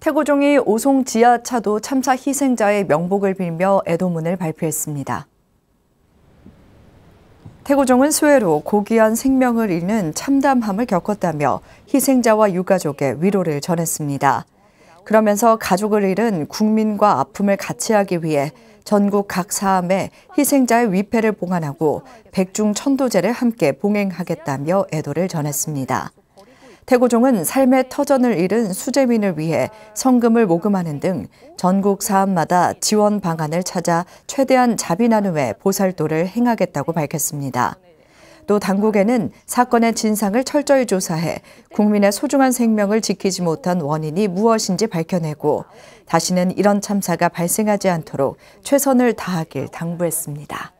태고종이 오송 지하차도 참사 희생자의 명복을 빌며 애도문을 발표했습니다. 태고종은 수해로 고귀한 생명을 잃는 참담함을 겪었다며 희생자와 유가족에 위로를 전했습니다. 그러면서 가족을 잃은 국민과 아픔을 같이 하기 위해 전국 각 사암에 희생자의 위패를 봉안하고 백중천도제를 함께 봉행하겠다며 애도를 전했습니다. 태고종은 삶의 터전을 잃은 수재민을 위해 성금을 모금하는 등 전국 사업마다 지원 방안을 찾아 최대한 자비 나눔에 보살도를 행하겠다고 밝혔습니다. 또 당국에는 사건의 진상을 철저히 조사해 국민의 소중한 생명을 지키지 못한 원인이 무엇인지 밝혀내고 다시는 이런 참사가 발생하지 않도록 최선을 다하길 당부했습니다.